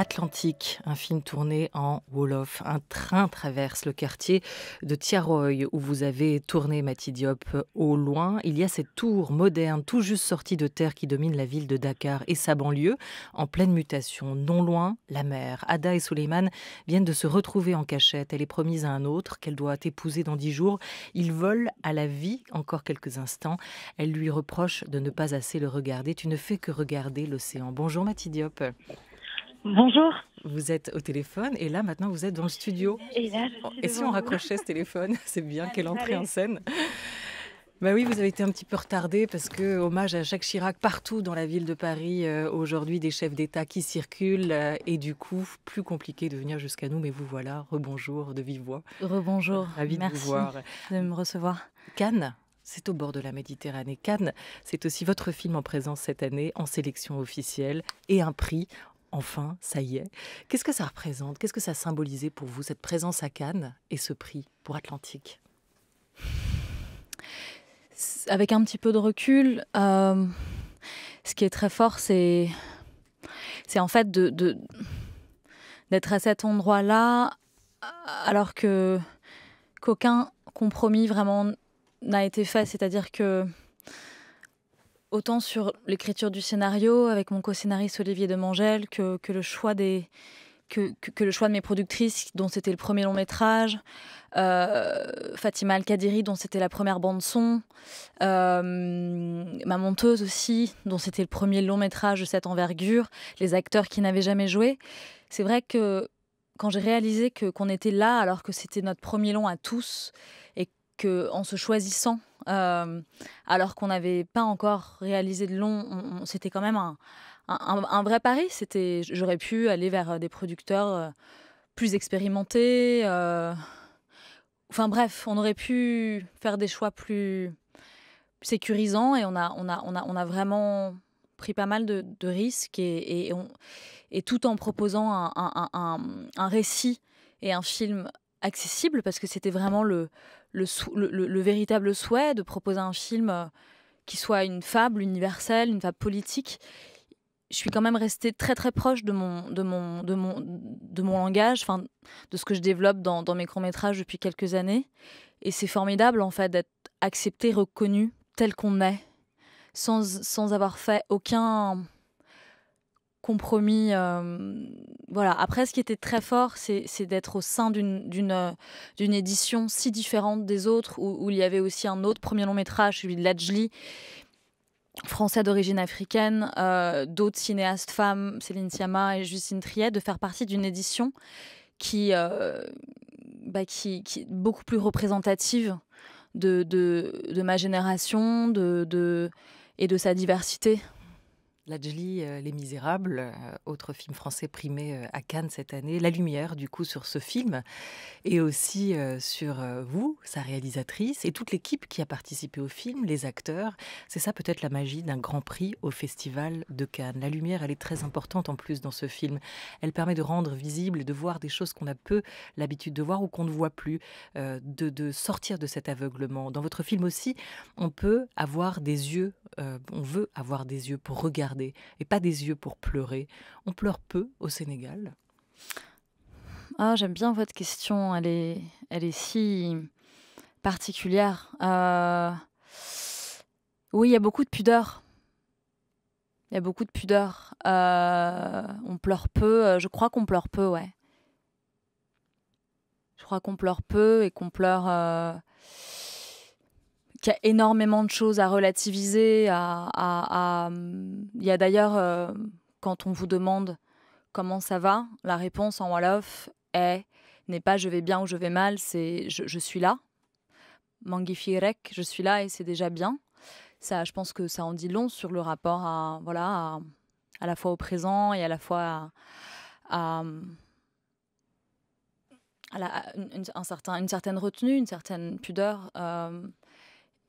Atlantique, un film tourné en Wolof. Un train traverse le quartier de Tiaroy où vous avez tourné Matidiope au loin. Il y a cette tour moderne tout juste sortie de terre qui domine la ville de Dakar et sa banlieue en pleine mutation. Non loin, la mer. Ada et Suleiman viennent de se retrouver en cachette. Elle est promise à un autre qu'elle doit épouser dans dix jours. Ils volent à la vie encore quelques instants. Elle lui reproche de ne pas assez le regarder. Tu ne fais que regarder l'océan. Bonjour Mati Bonjour. Vous êtes au téléphone et là maintenant vous êtes dans le studio. Et, oh, et si on raccrochait ce téléphone C'est bien, quelle entrée en scène. Bah oui, vous avez été un petit peu retardé parce que hommage à Jacques Chirac partout dans la ville de Paris euh, aujourd'hui des chefs d'État qui circulent euh, et du coup plus compliqué de venir jusqu'à nous. Mais vous voilà, rebonjour de vive voix. Rebonjour. Euh, ravi de vous de me recevoir. Cannes. C'est au bord de la Méditerranée. Cannes, c'est aussi votre film en présence cette année en sélection officielle et un prix enfin, ça y est. Qu'est-ce que ça représente Qu'est-ce que ça symbolisait pour vous, cette présence à Cannes et ce prix pour Atlantique Avec un petit peu de recul, euh, ce qui est très fort, c'est, c'est en fait de, d'être à cet endroit-là, alors que qu'aucun compromis vraiment n'a été fait. C'est-à-dire que autant sur l'écriture du scénario avec mon co-scénariste Olivier Demangel que, le choix des, que, le choix de mes productrices, dont c'était le premier long métrage, euh, Fatima Al-Kadiri, dont c'était la première bande-son, euh, ma monteuse aussi, dont c'était le premier long métrage de cette envergure, les acteurs qui n'avaient jamais joué. C'est vrai que quand j'ai réalisé que qu'on était là, alors que c'était notre premier long à tous, et en se choisissant, euh, alors qu'on n'avait pas encore réalisé de long, on, c'était quand même un, vrai pari. C'était, j'aurais pu aller vers euh, des producteurs euh, plus expérimentés. enfin bref, on aurait pu faire des choix plus sécurisants et on a, on a, on a, vraiment pris pas mal de, risques et, on, et, tout en proposant un, un, récit et un film accessible parce que c'était vraiment le, le, véritable souhait de proposer un film euh, qui soit une fable universelle, une fable politique, je suis quand même restée très très proche de mon, de mon, de mon, de mon langage, enfin, de ce que je développe dans, dans mes courts-métrages depuis quelques années. Et c'est formidable en fait d'être accepté, reconnu tel qu'on est, sans, sans avoir fait aucun compromis. Euh, voilà. Après, ce qui était très fort, c'est d'être au sein euh, d'une édition si différente des autres, où, il y avait aussi un autre premier long métrage, celui de Lajli, français d'origine africaine, euh, d'autres cinéastes femmes, Céline Siama et Justine Triet, de faire partie d'une édition qui, bah, qui, est beaucoup plus représentative de, ma génération de, et de sa diversité la euh, Les Misérables, euh, autre film français primé euh, à Cannes cette année, la lumière du coup sur ce film et aussi sur vous, sa réalisatrice et toute l'équipe qui a participé au film, les acteurs. C'est ça peut-être la magie d'un grand prix au Festival de Cannes. La lumière, elle est très importante en plus dans ce film. Elle permet de rendre visible et de voir des choses qu'on a peu l'habitude de voir ou qu'on ne voit plus, de sortir de cet aveuglement. Dans votre film aussi, on peut avoir des yeux, on veut avoir des yeux pour regarder et pas des yeux pour pleurer. On pleure peu au Sénégal Ah, j'aime bien votre question. Elle est, elle est si particulière. Euh, oui, il y a beaucoup de pudeur. Il y a beaucoup de pudeur. Euh, on pleure peu. Euh, je crois qu'on pleure peu, ouais. Je crois qu'on pleure peu et qu'on pleure qu'il y a énormément de choses à relativiser. À, Il y a d'ailleurs, euh, quand on vous demande comment ça va, la réponse en Wolof est n'est pas je vais bien ou je vais mal, c'est je, suis là. Mangifirek, je suis là et c'est déjà bien. Ça, je pense que ça en dit long sur le rapport à, voilà, à, la fois au présent et à la fois à, une, un certain, une certaine retenue, une certaine pudeur. Euh,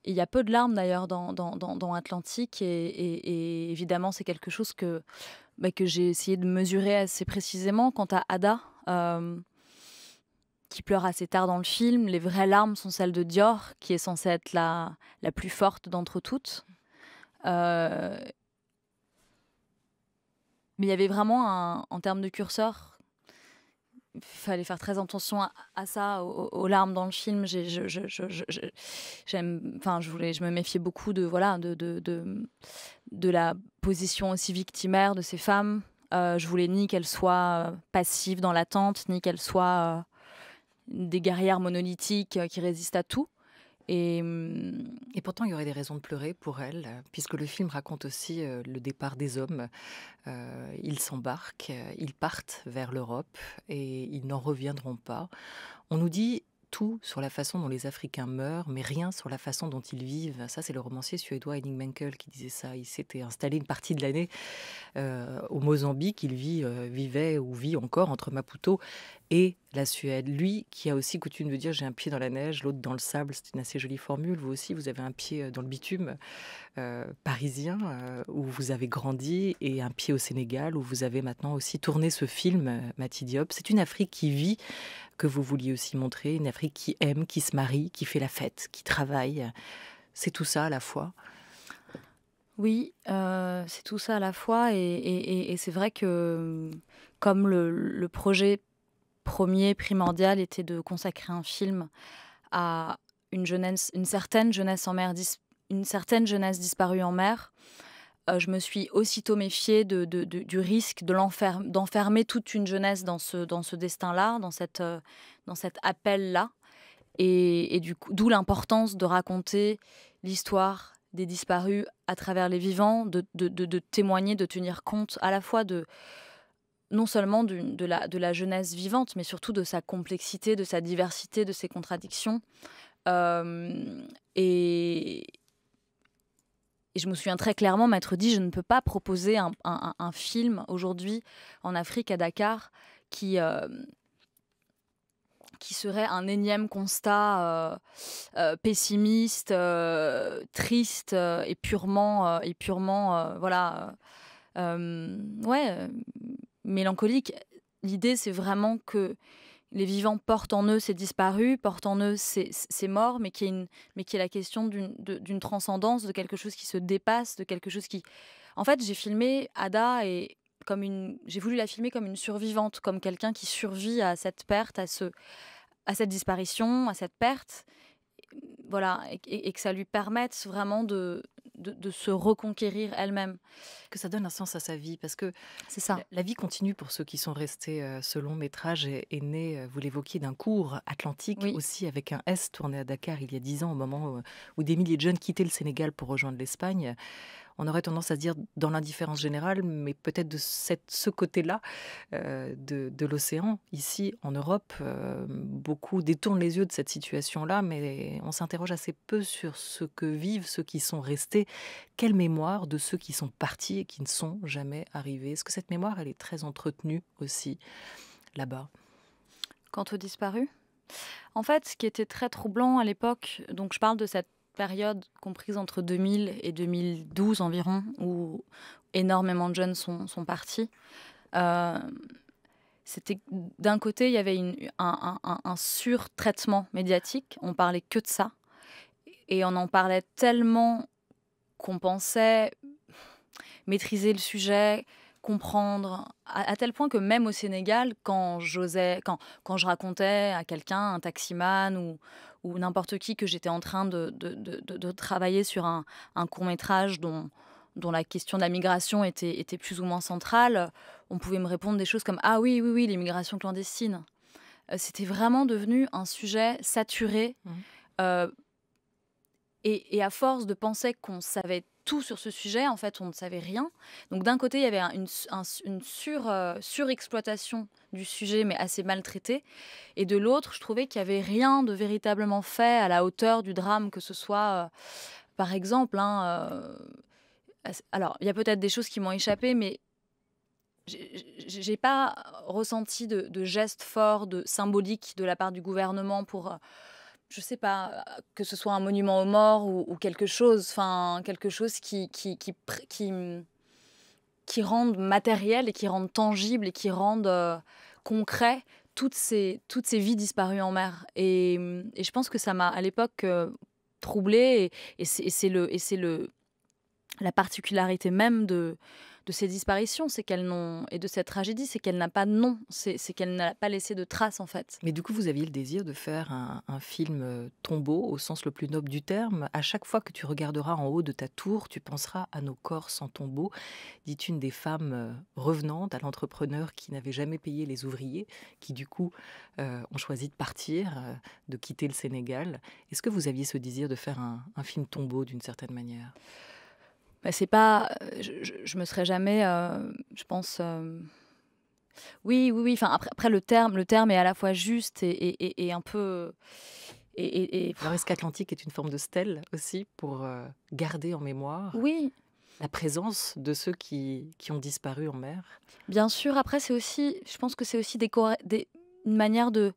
il y a peu de larmes d'ailleurs dans, dans, dans, Atlantique, et, évidemment, c'est quelque chose que, bah, que j'ai essayé de mesurer assez précisément. Quant à Ada, euh, qui pleure assez tard dans le film, les vraies larmes sont celles de Dior, qui est censée être la, la plus forte d'entre toutes. Euh, mais il y avait vraiment, un, en termes de curseur, fallait faire très attention à, ça, aux, larmes dans le film. je, j'aime, enfin, je voulais, je me méfiais beaucoup de voilà, de de, de, de la position aussi victimaire de ces femmes. Euh, je voulais ni qu'elles soient euh, passives dans l'attente, ni qu'elles soient euh, des guerrières monolithiques euh, qui résistent à tout. Euh, et, pourtant, il y aurait des raisons de pleurer pour elle, puisque le film raconte aussi euh, le départ des hommes. Euh, ils s'embarquent, ils partent vers l'Europe et ils n'en reviendront pas. On nous dit tout sur la façon dont les Africains meurent, mais rien sur la façon dont ils vivent. Ça, c'est le romancier suédois Henning Menkel qui disait ça. Il s'était installé une partie de l'année au Mozambique. Il vit, vivait ou vit encore entre Maputo et la Suède. Lui qui a aussi coutume de dire j'ai un pied dans la neige, l'autre dans le sable, c'est une assez jolie formule. Vous aussi, vous avez un pied euh, dans le bitume euh, parisien euh, où vous avez grandi et un pied au Sénégal où vous avez maintenant aussi tourné ce film, matidiop, Diop. C'est une Afrique qui vit, que vous vouliez aussi montrer, une Afrique qui aime, qui se marie, qui fait la fête, qui travaille. C'est tout ça à la fois. Oui, c'est tout ça à la fois et, c'est vrai que comme le, le projet premier, primordial, était de consacrer un film à une, jeunesse, une certaine jeunesse en mer, une certaine jeunesse disparue en mer. Euh, je me suis aussitôt méfiée de, du risque d'enfermer toute une jeunesse dans ce, destin-là, euh, dans, cet appel-là. Et, d'où l'importance de raconter l'histoire des disparus à travers les vivants, de témoigner, de tenir compte à la fois de, non seulement de, la, jeunesse vivante, mais surtout de sa complexité, de sa diversité, de ses contradictions. Euh, et, je me souviens très clairement m'être dit, je ne peux pas proposer un, film aujourd'hui en Afrique, à Dakar, qui... Euh, qui serait un énième constat euh, pessimiste, triste et purement et purement voilà ouais mélancolique. L'idée, c'est vraiment que les vivants portent en eux ces disparus, portent en eux ces, morts, mais qui est, une, la question d'une transcendance, de quelque chose qui se dépasse, de quelque chose qui... En fait, j'ai filmé Ada et comme une... J'ai voulu la filmer comme une survivante, comme quelqu'un qui survit à cette perte, à, ce, à cette disparition, à cette perte. Voilà, et que ça lui permette vraiment de, de, se reconquérir elle-même. Que ça donne un sens à sa vie, parce que c'est ça. La, vie continue pour ceux qui sont restés. Euh, ce long métrage est, né, euh, vous l'évoquiez, d'un cours atlantique aussi avec un S tourné à Dakar il y a dix ans, au moment où, où des milliers de jeunes quittaient le Sénégal pour rejoindre l'Espagne on aurait tendance à dire dans l'indifférence générale, mais peut-être de cette, ce côté-là euh, de, l'océan, ici en Europe, euh, beaucoup détournent les yeux de cette situation-là, mais on s'interroge assez peu sur ce que vivent ceux qui sont restés. Quelle mémoire de ceux qui sont partis et qui ne sont jamais arrivés Est-ce que cette mémoire, elle est très entretenue aussi là-bas Quant aux disparus en fait, ce qui était très troublant à l'époque, donc je parle de cette période comprise entre 2000 et 2012 environ, où énormément de jeunes sont, partis, euh, c'était d'un côté, il y avait un surtraitement médiatique, on parlait que de ça, et on en parlait tellement qu'on pensait maîtriser le sujet, comprendre, à, tel point que même au Sénégal, quand, j'osais, quand, quand je racontais à quelqu'un, un taximan ou, n'importe qui, que j'étais en train de, travailler sur un, court métrage dont, dont la question de la migration était, était plus ou moins centrale, on pouvait me répondre des choses comme Ah oui, oui, oui, l'immigration clandestine. Euh, c'était vraiment devenu un sujet saturé. Mmh. Euh, et, et, à force de penser qu'on savait tout sur ce sujet. En fait, on ne savait rien. Donc d'un côté, il y avait une, sur, euh, surexploitation du sujet, mais assez maltraité. Et de l'autre, je trouvais qu'il n'y avait rien de véritablement fait à la hauteur du drame, que ce soit, euh, par exemple, hein, euh, alors il y a peut-être des choses qui m'ont échappé, mais j'ai pas ressenti de, de gestes forts, de symboliques de la part du gouvernement pour je sais pas, euh, que ce soit un monument aux morts ou, quelque chose, enfin quelque chose qui qui, qui qui, rende matériel et qui rende tangible et qui rende euh, concret toutes ces toutes ces vies disparues en mer. Et, mm, je pense que ça m'a à l'époque troublé euh, troublée et, et c'est le et c'est le la particularité même de de ces disparitions, c'est qu'elles n'ont et de cette tragédie, c'est qu'elle n'a pas de nom, c'est qu'elle n'a pas laissé de traces en fait. Mais du coup, vous aviez le désir de faire un, film euh, tombeau au sens le plus noble du terme. À chaque fois que tu regarderas en haut de ta tour, tu penseras à nos corps sans tombeau, dit une des femmes euh, revenantes à l'entrepreneur qui n'avait jamais payé les ouvriers, qui du coup euh, ont choisi de partir, de quitter le Sénégal. Est-ce que vous aviez ce désir de faire un film tombeau d'une certaine manière bah, c'est pas. Euh, je, je, me serais jamais, euh, je pense. Euh, oui, oui, oui. Enfin, après, après, le terme, le terme est à la fois juste et, un peu. Et, Le risque atlantique est une forme de stèle aussi pour garder en mémoire. Oui. La présence de ceux qui, qui ont disparu en mer. Bien sûr. Après, c'est aussi. Je pense que c'est aussi des, une manière de,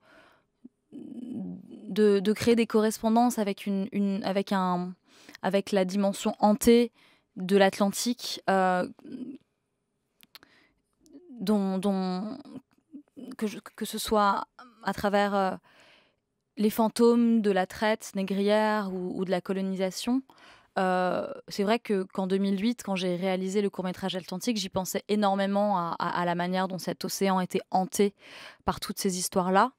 de, créer des correspondances avec une avec un avec la dimension hantée de l'Atlantique euh, dont, que, ce soit à travers euh, les fantômes de la traite négrière ou, de la colonisation. Euh, c'est vrai que qu'en 2008, quand j'ai réalisé le court métrage Atlantique, j'y pensais énormément à, la manière dont cet océan était hanté par toutes ces histoires-là,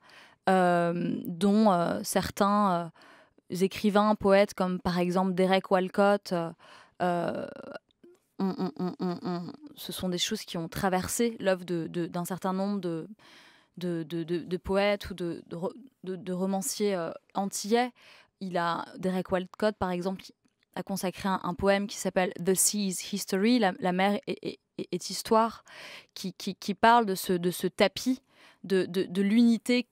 dont certains écrivains, poètes comme par exemple Derek Walcott, euh, ce sont des choses qui ont traversé l'œuvre d'un certain nombre de, poètes ou de, romanciers euh, antillais. Il a Derek Walcott, par exemple, a consacré un, poème qui s'appelle The Sea is History, la, mer est, histoire, qui, parle de ce, de ce tapis, de, l'unité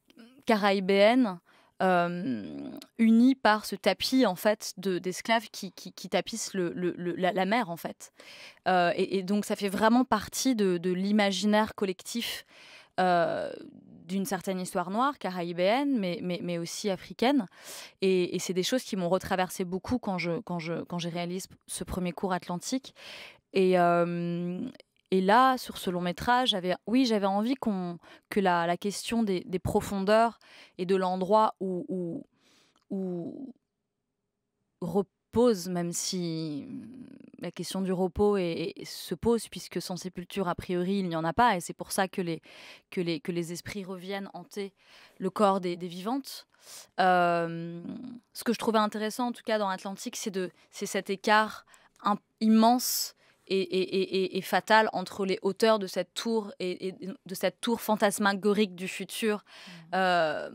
caraïbéenne euh, unis par ce tapis en fait d'esclaves qui, qui, tapissent la, mer en fait. Euh, et, donc ça fait vraiment partie de, l'imaginaire collectif euh, d'une certaine histoire noire, caraïbéenne, mais, mais, mais aussi africaine. Et, c'est des choses qui m'ont retraversé beaucoup quand j'ai je, quand je, quand réalisé ce premier cours atlantique. Et, et là, sur ce long métrage, j'avais, oui, j'avais envie qu'on, que la, question des, profondeurs et de l'endroit où, où, repose, même si la question du repos se pose, puisque sans sépulture, a priori, il n'y en a pas. Et c'est pour ça que les, que les, que les esprits reviennent hanter le corps des, vivantes. Euh, ce que je trouvais intéressant, en tout cas, dans Atlantique, c'est, de, c'est cet écart immense et, fatale entre les hauteurs de cette tour de cette tour fantasmagorique du futur mmh. euh,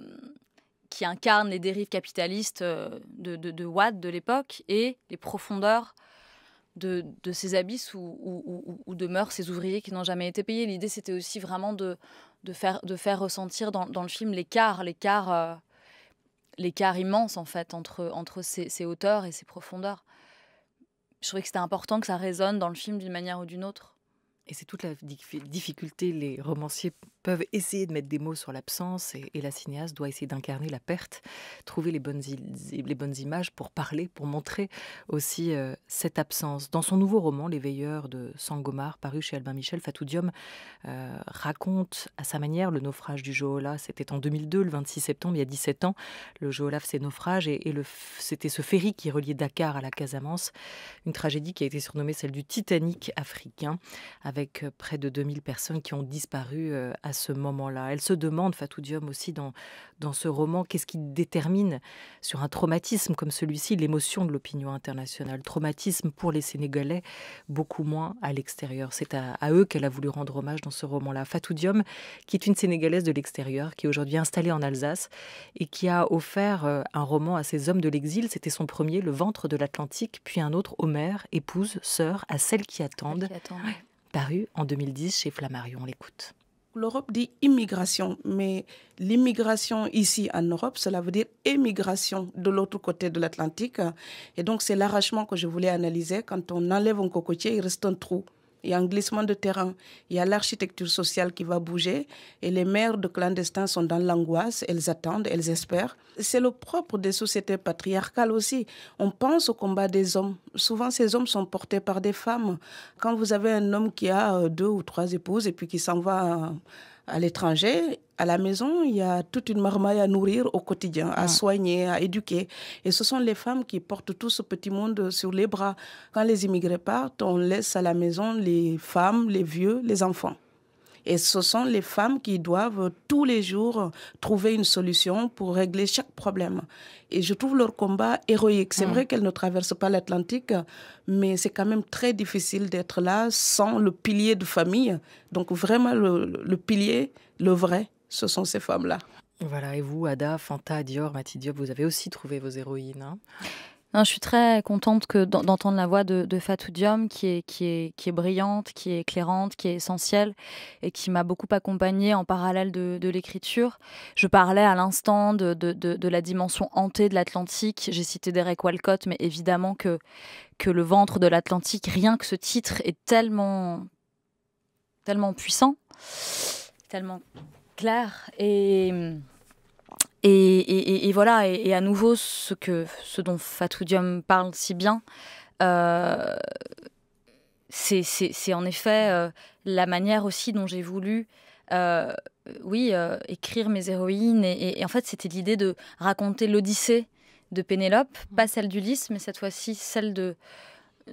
qui incarne les dérives capitalistes euh, de, de Watt de l'époque et les profondeurs de, ces abysses où, demeurent ces ouvriers qui n'ont jamais été payés. L'idée, c'était aussi vraiment de, faire, ressentir dans, le film l'écart, l'écart, euh, immense en fait entre, ces hauteurs et ces profondeurs je trouvais que c'était important que ça résonne dans le film d'une manière ou d'une autre. Et c'est toute la difficulté. Les romanciers peuvent essayer de mettre des mots sur l'absence et, la cinéaste doit essayer d'incarner la perte, trouver les bonnes, les bonnes images pour parler, pour montrer aussi euh, cette absence. Dans son nouveau roman, Les Veilleurs de Sangomar, paru chez Albin Michel, fatoudium euh, raconte à sa manière le naufrage du Johola. C'était en 2002, le 26 septembre, il y a 17 ans. Le Joola, c'est naufrage et, c'était ce ferry qui reliait Dakar à la Casamance. Une tragédie qui a été surnommée celle du Titanic africain avec près de 2000 personnes qui ont disparu à ce moment-là. Elle se demande, Fatou Diom aussi, dans, dans ce roman, qu'est-ce qui détermine sur un traumatisme comme celui-ci l'émotion de l'opinion internationale. Traumatisme pour les Sénégalais, beaucoup moins à l'extérieur. C'est à, eux qu'elle a voulu rendre hommage dans ce roman-là. Fatou Diom, qui est une Sénégalaise de l'extérieur, qui est aujourd'hui installée en Alsace et qui a offert un roman à ses hommes de l'exil. C'était son premier, Le ventre de l'Atlantique, puis un autre, Homère, épouse, sœur, à celles qui attendent paru en 2010 chez Flammarion. On l'écoute. L'Europe dit immigration, mais l'immigration ici en Europe, cela veut dire émigration de l'autre côté de l'Atlantique. Et donc, c'est l'arrachement que je voulais analyser. Quand on enlève un cocotier, il reste un trou. Il y a un glissement de terrain. Il y a l'architecture sociale qui va bouger. Et les mères de clandestins sont dans l'angoisse. Elles attendent, elles espèrent. C'est le propre des sociétés patriarcales aussi. On pense au combat des hommes. Souvent, ces hommes sont portés par des femmes. Quand vous avez un homme qui a euh, deux ou trois épouses et puis qui s'en va euh, à l'étranger, à la maison, il y a toute une marmaille à nourrir au quotidien, à ah. soigner, à éduquer. Et ce sont les femmes qui portent tout ce petit monde sur les bras. Quand les immigrés partent, on laisse à la maison les femmes, les vieux, les enfants. Et ce sont les femmes qui doivent tous les jours trouver une solution pour régler chaque problème. Et je trouve leur combat héroïque. C'est mm. vrai qu'elles ne traversent pas l'Atlantique, mais c'est quand même très difficile d'être là sans le pilier de famille. Donc vraiment, le, pilier, le vrai, ce sont ces femmes-là. Voilà, et vous, Ada, Fanta, Dior, Mathilde vous avez aussi trouvé vos héroïnes. Hein non, je suis très contente que d'entendre la voix de, Fatou Diom, qui est, qui, est, qui est brillante, qui est éclairante, qui est essentielle et qui m'a beaucoup accompagnée en parallèle de, de l'écriture. Je parlais à l'instant de, de, la dimension hantée de l'Atlantique. J'ai cité Derek Walcott, mais évidemment que, que le ventre de l'Atlantique, rien que ce titre est tellement, tellement puissant, tellement clair et. Et, voilà, et, à nouveau, ce, que, ce dont Fatoudium parle si bien, euh, c'est en effet euh, la manière aussi dont j'ai voulu euh, oui, écrire mes héroïnes. Et, en fait, c'était l'idée de raconter l'Odyssée de Pénélope, mmh. pas celle d'Ulysse, mais cette fois-ci celle de,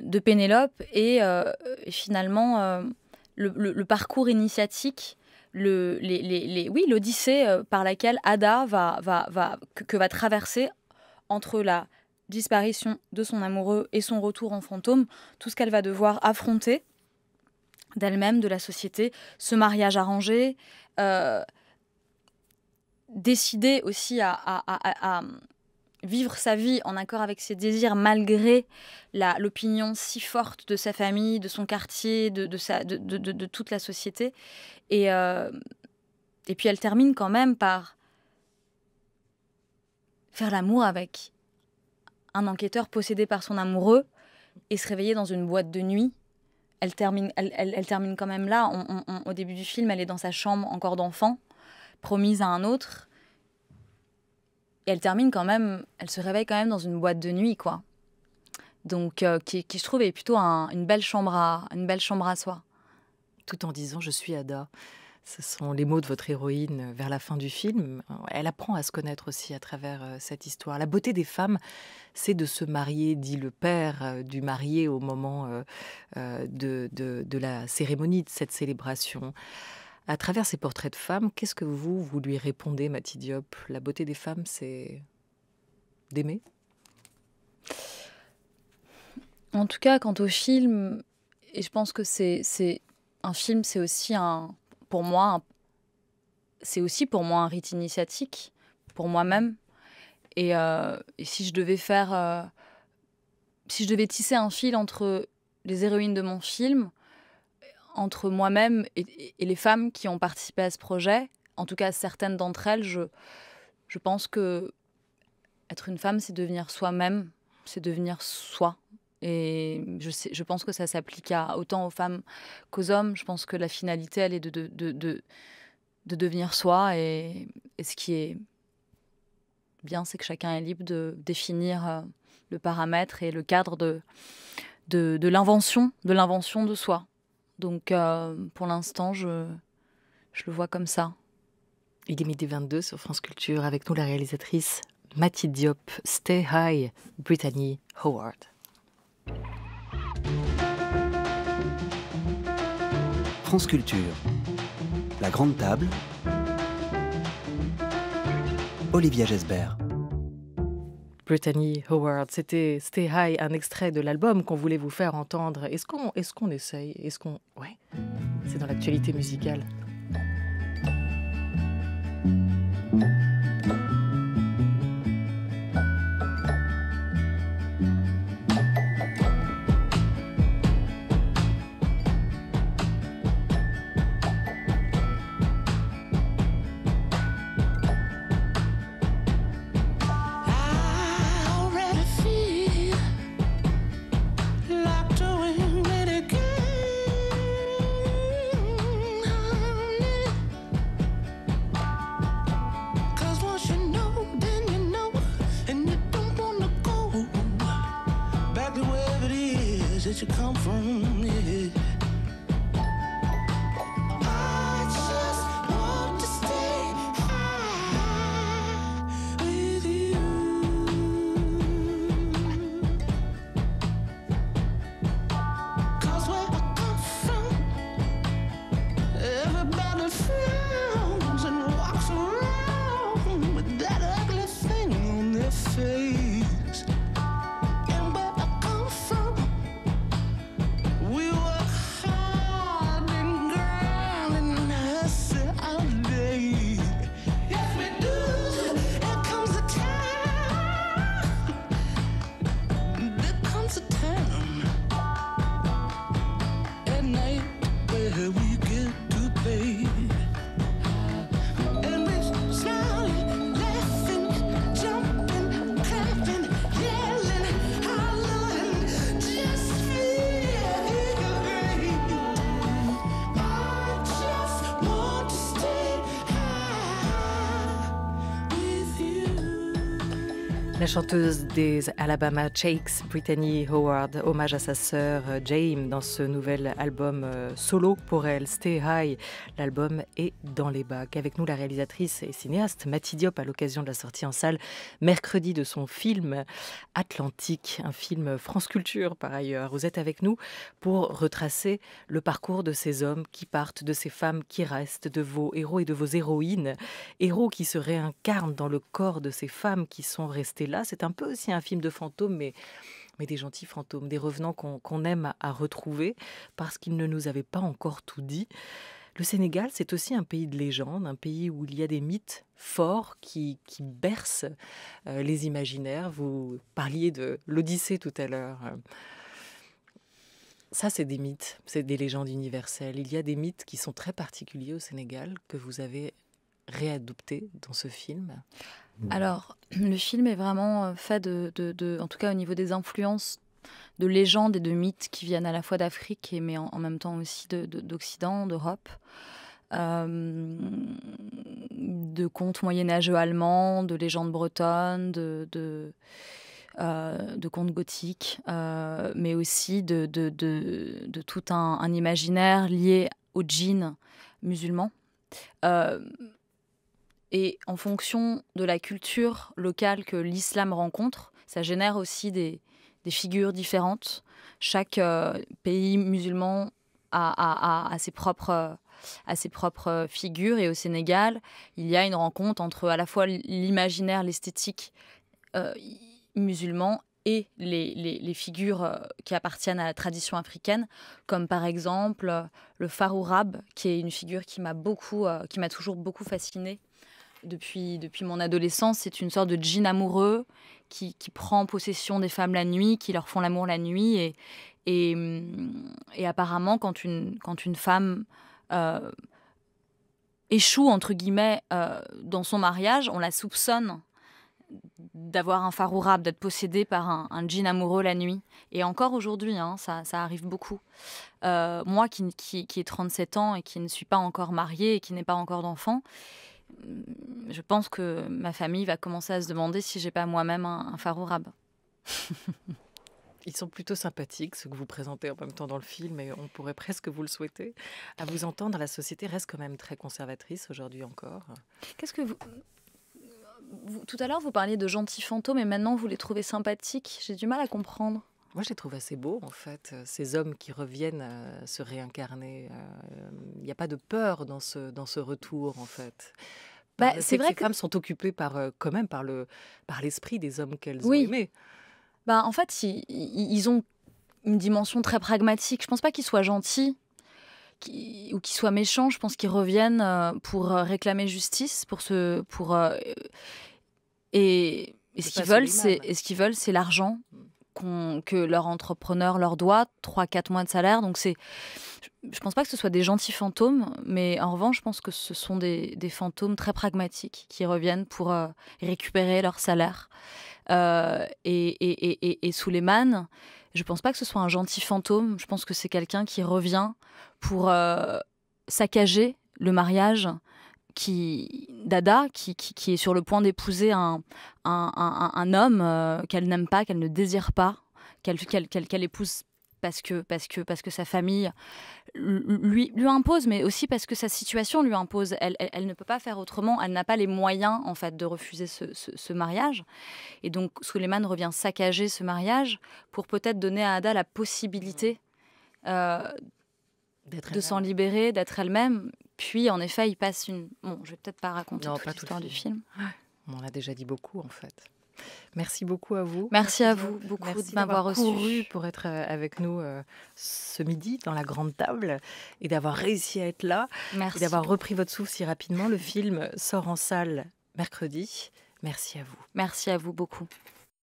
de Pénélope. Et, finalement, le, parcours initiatique les, oui, l'odyssée euh, par laquelle Ada va, va, va, que, va traverser entre la disparition de son amoureux et son retour en fantôme, tout ce qu'elle va devoir affronter d'elle-même, de la société, ce mariage arrangé, décidé euh, décider aussi à, à vivre sa vie en accord avec ses désirs malgré l'opinion si forte de sa famille, de son quartier, de, toute la société. Et, euh, et puis elle termine quand même par faire l'amour avec un enquêteur possédé par son amoureux et se réveiller dans une boîte de nuit. Elle termine, elle, termine quand même là. au début du film, elle est dans sa chambre encore d'enfant, promise à un autre elle termine quand même, elle se réveille quand même dans une boîte de nuit, quoi. Donc, euh, qui, se je trouve est plutôt une belle chambre à, une belle chambre à soi. Tout en disant je suis Ada. Ce sont les mots de votre héroïne vers la fin du film. Elle apprend à se connaître aussi à travers euh, cette histoire. La beauté des femmes, c'est de se marier, dit le père euh, du marié au moment de, de la cérémonie, de cette célébration. À travers ces portraits de femmes, qu'est-ce que vous, vous lui répondez, Mathilde Diop La beauté des femmes, c'est d'aimer En tout cas, quant au film, et je pense que c'est un film, c'est aussi un, pour moi, c'est aussi pour moi un rite initiatique, pour moi-même. Et, euh, si je devais faire, euh, si je devais tisser un fil entre les héroïnes de mon film entre moi-même et, les femmes qui ont participé à ce projet. En tout cas, certaines d'entre elles, je, je pense que être une femme, c'est devenir soi-même, c'est devenir soi. Et je, sais, je pense que ça s'applique à autant aux femmes qu'aux hommes. Je pense que la finalité, elle est de, de, devenir soi. Et, ce qui est bien, c'est que chacun est libre de définir euh, le paramètre et le cadre de, de l'invention, de l'invention de soi. Donc euh, pour l'instant, je, je le vois comme ça. Il est midi 22 sur France Culture avec nous la réalisatrice Mathilde Diop, Stay High, Brittany Howard. France Culture, la grande table, Olivia Gesbert. Brittany Howard. C'était Stay High, un extrait de l'album qu'on voulait vous faire entendre. Est-ce qu'on est qu'on essaye Est-ce qu'on... Ouais, c'est dans l'actualité musicale. La chanteuse des Alabama Shakes, Brittany Howard, hommage à sa sœur euh, Jane dans ce nouvel album euh, solo pour elle, Stay High. L'album est dans les bacs. Avec nous, la réalisatrice et cinéaste Mati Diop à l'occasion de la sortie en salle mercredi de son film Atlantique, un film France Culture par ailleurs. Vous êtes avec nous pour retracer le parcours de ces hommes qui partent, de ces femmes qui restent, de vos héros et de vos héroïnes. Héros qui se réincarnent dans le corps de ces femmes qui sont restées là c'est un peu aussi un film de fantômes, mais des gentils fantômes, des revenants qu'on aime à, retrouver parce qu'ils ne nous avaient pas encore tout dit. Le Sénégal, c'est aussi un pays de légende, un pays où il y a des mythes forts qui, bercent euh, les imaginaires. Vous parliez de l'Odyssée tout à l'heure. Ça, c'est des mythes, c'est des légendes universelles. Il y a des mythes qui sont très particuliers au Sénégal que vous avez réadoptés dans ce film. Mm. Alors, le film est vraiment euh, fait de, en tout cas au niveau des influences de légendes et de mythes qui viennent à la fois d'Afrique et mais en, même temps aussi d'Occident, d'Europe. Euh, de contes moyenâgeux allemands, de légendes bretonnes, de, euh, contes gothiques, mais aussi de, tout un, un, imaginaire lié au djinn musulman. Et en fonction de la culture locale que l'islam rencontre, ça génère aussi des, figures différentes. Chaque euh, pays musulman a, ses propres à ses propres figures. Et au Sénégal, il y a une rencontre entre à la fois l'imaginaire, l'esthétique euh, musulman et les, figures euh, qui appartiennent à la tradition africaine, comme par exemple le Rab, qui est une figure qui m'a beaucoup, qui m'a toujours beaucoup fascinée depuis, depuis mon adolescence, c'est une sorte de djinn amoureux qui, prend possession des femmes la nuit, qui leur font l'amour la nuit. Et, et, apparemment, quand une, quand une femme euh, échoue, entre guillemets, euh, dans son mariage, on la soupçonne d'avoir un farourab, d'être possédée par un, un, djinn amoureux la nuit. Et encore aujourd'hui, hein, ça, arrive beaucoup. Euh, moi qui, qui, qui ai 37 ans et qui ne suis pas encore mariée et qui n'ai pas encore d'enfant, je pense que ma famille va commencer à se demander si j'ai pas moi-même un, un Ils sont plutôt sympathiques, ce que vous présentez en même temps dans le film, et on pourrait presque vous le souhaiter. À vous entendre, la société reste quand même très conservatrice aujourd'hui encore. Qu'est-ce que vous... Tout à l'heure, vous parliez de gentils fantômes, et maintenant, vous les trouvez sympathiques. J'ai du mal à comprendre. Moi, je les trouve assez beaux, en fait, euh, ces hommes qui reviennent euh, se réincarner. Euh. Il n'y a pas de peur dans ce, dans ce retour, en fait. Bah, c'est vrai que les femmes sont occupées par, quand même par le par l'esprit des hommes qu'elles ont aimés. Bah, en fait, ils, ont une dimension très pragmatique. Je ne pense pas qu'ils soient gentils ou qu'ils soient méchants. Je pense qu'ils reviennent pour réclamer justice, pour ce, pour et, et ce qu'ils veulent, c'est ce qu'ils veulent, c'est l'argent. Mm que leur entrepreneur leur doit, 3-4 mois de salaire. Donc c'est, je pense pas que ce soit des gentils fantômes, mais en revanche, je pense que ce sont des, fantômes très pragmatiques qui reviennent pour euh, récupérer leur salaire. Euh, et, et, et, sous les je pense pas que ce soit un gentil fantôme. Je pense que c'est quelqu'un qui revient pour euh, saccager le mariage, qui Dada, qui, est sur le point d'épouser un, homme euh, qu'elle n'aime pas, qu'elle ne désire pas, qu'elle épouse parce que, parce, que, parce que sa famille lui, lui impose, mais aussi parce que sa situation lui impose. Elle, ne peut pas faire autrement, elle n'a pas les moyens en fait de refuser ce, mariage. Et donc Suleiman revient saccager ce mariage pour peut-être donner à Ada la possibilité euh, de s'en libérer, d'être elle-même, puis, en effet, il passe une. Bon, je vais peut-être pas raconter tout toute l'histoire du film. On a déjà dit beaucoup, en fait. Merci beaucoup à vous. Merci à vous beaucoup de m'avoir reçu pour être euh, avec nous euh, ce midi dans la grande table et d'avoir réussi à être là Merci. et d'avoir repris votre souffle si rapidement. Le film sort en salle mercredi. Merci à vous. Merci à vous beaucoup.